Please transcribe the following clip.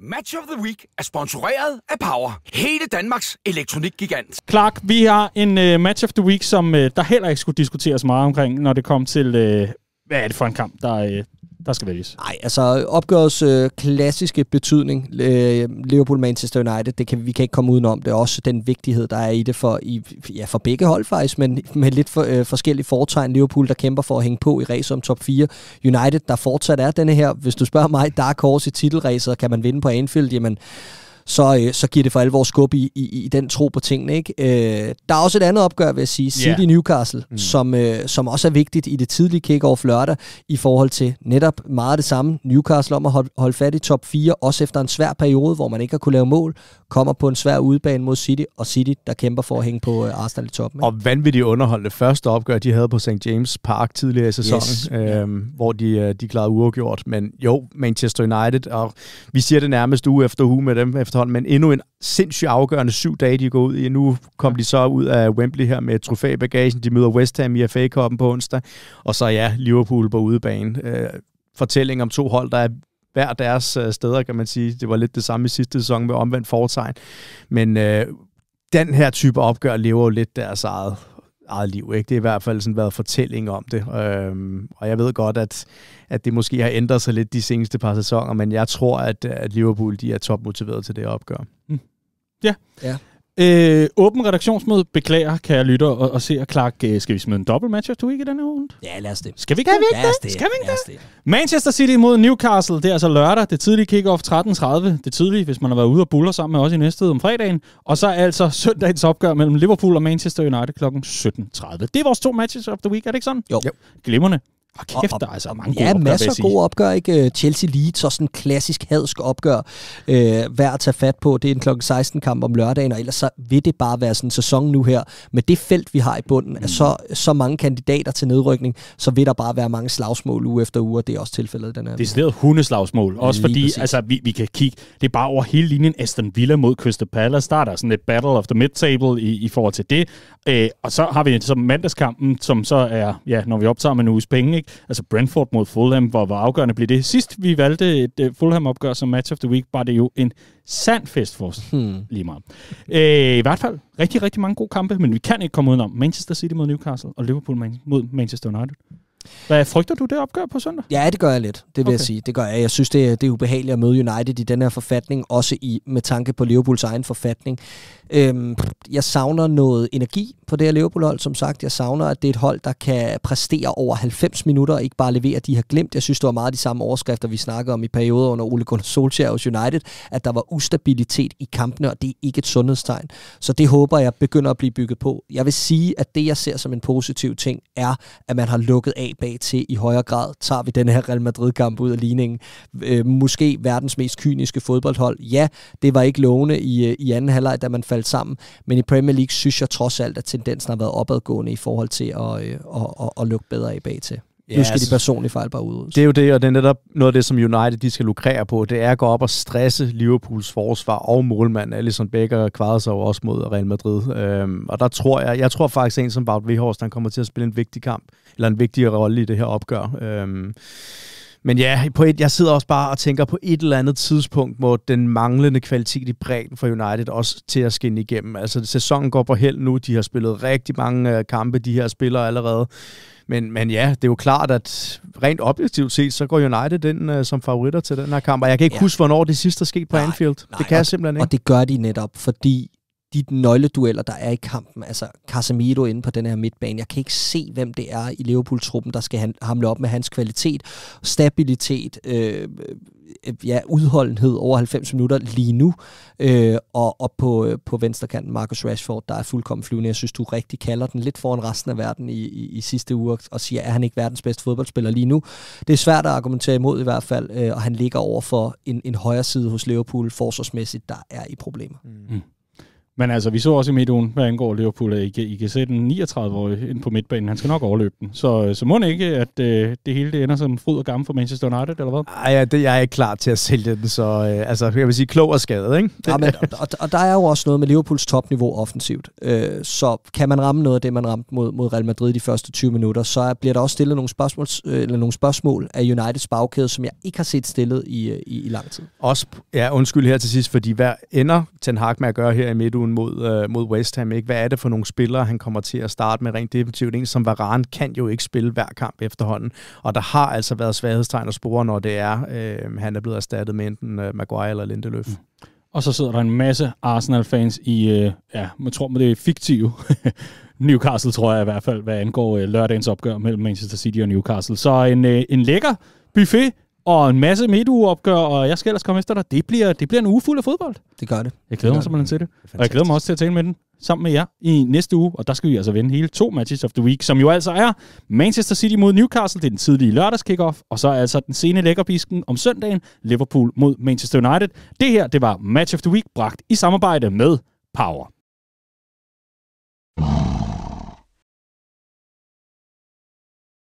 Match of the Week er sponsoreret af Power, hele Danmarks elektronikgigant. Clark, vi har en uh, Match of the Week, som uh, der heller ikke skulle diskuteres meget omkring, når det kom til, uh, hvad er det for en kamp, der, uh, der skal vælges? Nej, altså opgørets øh, klassiske betydning, øh, Liverpool-Manchester United, det kan, vi kan ikke komme udenom. Det er også den vigtighed, der er i det for, i, ja, for begge hold faktisk, men med lidt for, øh, forskellige foretegn. Liverpool, der kæmper for at hænge på i race om top 4. United, der fortsat er denne her, hvis du spørger mig, dark horse i titelracer, kan man vinde på Anfield, jamen så, øh, så giver det for alvor skub i, i, i den tro på tingene. Ikke? Øh, der er også et andet opgør, vil jeg sige, City yeah. Newcastle, mm. som, øh, som også er vigtigt i det tidlige kick-off lørdag i forhold til netop meget det samme. Newcastle om at holde, holde fat i top 4, også efter en svær periode, hvor man ikke har kunne lave mål, kommer på en svær udbane mod City, og City, der kæmper for at hænge på øh, Arsenal i toppen. Ikke? Og vanvittigt underholdende første opgør, de havde på St. James Park tidligere i sæsonen, yes. øh, hvor de, øh, de klarede uafgjort. Men jo, Manchester United, og vi siger det nærmest uge efter uge med dem efter efterhånden, men endnu en sindssygt afgørende syv dage, de går ud i. Nu kom de så ud af Wembley her med trofæbagagen. De møder West Ham i FA-koppen på onsdag. Og så ja, Liverpool på udebane. Øh, fortælling om to hold, der er hver deres øh, steder, kan man sige. Det var lidt det samme i sidste sæson med omvendt foretegn. Men øh, den her type opgør lever jo lidt deres eget eget liv. Ikke? Det har i hvert fald sådan været fortælling om det. Øhm, og jeg ved godt, at, at det måske har ændret sig lidt de seneste par sæsoner, men jeg tror, at, at Liverpool de er topmotiveret til det opgør. Mm. Ja. ja. Øh, åben redaktionsmøde. Beklager, kan jeg lytte og, og se, at Clark, øh, skal vi smide en match to week i denne uge? Ja, lad os det. Skal vi ikke, skal vi ikke det? det? Skal vi ikke det? det? Manchester City mod Newcastle. Det er altså lørdag. Det tidlige kick-off 13.30. Det tidlige, hvis man har været ude og buller sammen med os i næste om fredagen. Og så er altså søndagens opgør mellem Liverpool og Manchester United kl. 17.30. Det er vores to matches of the week, er det ikke sådan? Jo. jo. Glimrende. Og kæft, og, der er altså mange gode Ja, opgør, masser af gode opgør. Ikke? Øh, Chelsea Leeds, så sådan en klassisk hadsk opgør, øh, værd at tage fat på. Det er en kl. 16 kamp om lørdagen, og ellers så vil det bare være sådan en sæson nu her. Med det felt, vi har i bunden, mm. er så, så mange kandidater til nedrykning, så vil der bare være mange slagsmål uge efter uge, og det er også tilfældet den her. Det er hundeslagsmål. Også fordi, præcis. altså, vi, vi kan kigge, det er bare over hele linjen Aston Villa mod Crystal Palace. Der er der sådan et battle of the mid-table i, i forhold til det. Øh, og så har vi så mandagskampen, som så er, ja, når vi optager med en uges penge, ikke? Altså Brentford mod Fulham, hvor, hvor afgørende blev det. Sidst vi valgte et uh, Fulham-opgør som match of the week, var det jo en sand fest for os hmm. lige meget. Øh, I hvert fald rigtig, rigtig mange gode kampe, men vi kan ikke komme udenom Manchester City mod Newcastle og Liverpool mod Manchester United. Hvad frygter du det opgør på søndag? Ja, det gør jeg lidt. Det vil okay. jeg sige. Det gør jeg. Jeg synes, det er, det er ubehageligt at møde United i den her forfatning, også i, med tanke på Liverpools egen forfatning. Øhm, jeg savner noget energi på det her Liverpool-hold, som sagt. Jeg savner, at det er et hold, der kan præstere over 90 minutter, og ikke bare levere, de har glemt. Jeg synes, det var meget de samme overskrifter, vi snakkede om i perioder under Ole Gunnar Solskjaer hos United, at der var ustabilitet i kampene, og det er ikke et sundhedstegn. Så det håber jeg begynder at blive bygget på. Jeg vil sige, at det, jeg ser som en positiv ting, er, at man har lukket af tilbage til i højere grad. Tager vi den her Real Madrid-kamp ud af ligningen? Øh, måske verdens mest kyniske fodboldhold. Ja, det var ikke lovende i, øh, i anden halvleg, da man faldt sammen, men i Premier League synes jeg trods alt, at tendensen har været opadgående i forhold til at, øh, at, at, at lukke bedre af bag til. Ja, nu skal de altså- personlige fejl bare ud. Det er jo det, og det er netop noget af det, som United de skal lukrere på. Det er at gå op og stresse Liverpools forsvar og målmand. Alisson Becker kvarede sig jo også mod Real Madrid. Øhm, og der tror jeg, jeg tror faktisk en som Wout Vihorst, han kommer til at spille en vigtig kamp, eller en vigtig rolle i det her opgør. Øhm, men ja, på et, jeg sidder også bare og tænker på et eller andet tidspunkt, hvor den manglende kvalitet i bredden for United også til at skinne igennem. Altså sæsonen går på held nu, de har spillet rigtig mange uh, kampe, de her spillere allerede. Men, men ja, det er jo klart, at rent objektivt set, så går United den uh, som favoritter til den her kamp. Og jeg kan ikke ja. huske, hvornår det sidste er sket på nej, Anfield. Nej, det kan jeg simpelthen ikke. Og det gør de netop, fordi de nøgledueller, der er i kampen. Altså Casemiro inde på den her midtbane. Jeg kan ikke se, hvem det er i Liverpool-truppen, der skal hamle op med hans kvalitet, stabilitet, øh, øh ja, udholdenhed over 90 minutter lige nu. Øh, og op på, øh, på venstre kanten, Marcus Rashford, der er fuldkommen flyvende. Jeg synes, du rigtig kalder den lidt foran resten af verden i, i, i sidste uge og siger, at han ikke verdens bedste fodboldspiller lige nu. Det er svært at argumentere imod i hvert fald, øh, og han ligger over for en, en højre side hos Liverpool forsvarsmæssigt, der er i problemer. Mm. mm. Men altså, vi så også i midtugen, hvad angår Liverpool, at I kan, I kan se den 39-årige ind på midtbanen. Han skal nok overløbe den. Så, øh, så må ikke, at øh, det hele det ender som fryd og gammel for Manchester United, eller hvad? Ej, ja, det, jeg er ikke klar til at sælge den, så øh, altså, jeg vil sige, klog og skadet, ikke? Ja, men, og, og der er jo også noget med Liverpools topniveau offensivt. Øh, så kan man ramme noget af det, man ramte mod, mod Real Madrid de første 20 minutter, så bliver der også stillet nogle spørgsmål, øh, eller nogle spørgsmål af Uniteds bagkæde, som jeg ikke har set stillet i, øh, i, i lang tid. Også, ja, undskyld her til sidst, fordi hvad ender Ten Hag med at gøre her i midtugen? interviewen mod, øh, mod West Ham, ikke? hvad er det for nogle spillere, han kommer til at starte med rent definitivt? En som Varane kan jo ikke spille hver kamp efterhånden, og der har altså været svaghedstegn og spore, når det er, øh, han er blevet erstattet med enten øh, Maguire eller Lindeløf. Mm. Og så sidder der en masse Arsenal-fans i, øh, ja, man tror, det er fiktive Newcastle, tror jeg i hvert fald, hvad angår øh, lørdagens opgør mellem Manchester City og Newcastle. Så en, øh, en lækker buffet og en masse midtugeopgør, og jeg skal ellers komme efter dig. Det bliver, det bliver en uge fuld af fodbold. Det gør det. Jeg glæder det mig simpelthen til det. det og jeg glæder mig også til at tale med den sammen med jer i næste uge, og der skal vi altså vende hele to matches of the week, som jo altså er Manchester City mod Newcastle, det er den tidlige lørdags kickoff, og så altså den sene lækkerbisken om søndagen, Liverpool mod Manchester United. Det her, det var Match of the Week, bragt i samarbejde med Power.